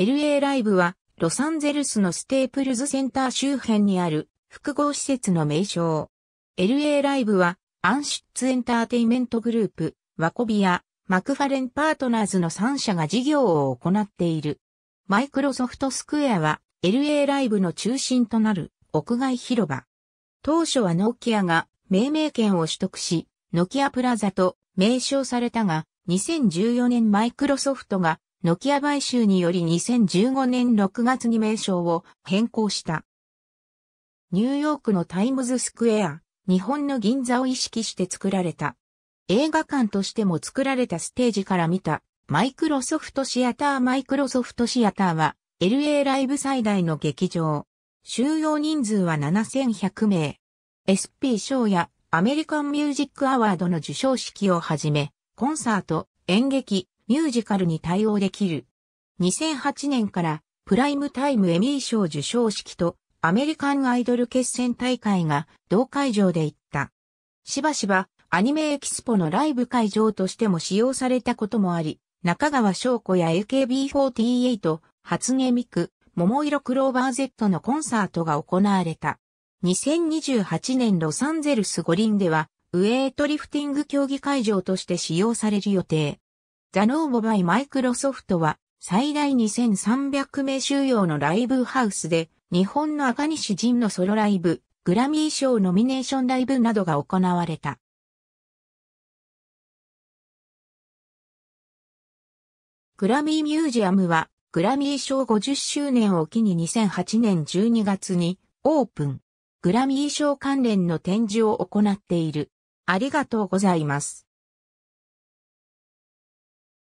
LA ライブは、ロサンゼルスのステープルズセンター周辺にある複合施設の名称。LA ライブは、アンシッツエンターテイメントグループ、ワコビア、マクファレンパートナーズの3社が事業を行っている。マイクロソフトスクエアは、LA ライブの中心となる屋外広場。当初はノキアが命名権を取得し、ノキアプラザと名称されたが、2014年マイクロソフトがノキア買収により2015年6月に名称を変更した。ニューヨークのタイムズスクエア、日本の銀座を意識して作られた。映画館としても作られたステージから見た、マイクロソフトシアターマイクロソフトシアターは、LA ライブ最大の劇場。収容人数は7100名。SP 賞やアメリカンミュージックアワードの授賞式をはじめ、コンサート、演劇、ミュージカルに対応できる。2008年からプライムタイムエミー賞受賞式とアメリカンアイドル決戦大会が同会場で行った。しばしばアニメエキスポのライブ会場としても使用されたこともあり、中川翔子や AKB48、初音ミク、桃色クローバー Z のコンサートが行われた。2028年ロサンゼルス五輪では、ウエイトリフティング競技会場として使用される予定。ザノーボバイマイクロソフトは最大2300名収容のライブハウスで日本の赤西仁のソロライブ、グラミー賞ノミネーションライブなどが行われた。グラミーミュージアムはグラミー賞50周年を機に2008年12月にオープン。グラミー賞関連の展示を行っている。ありがとうございます。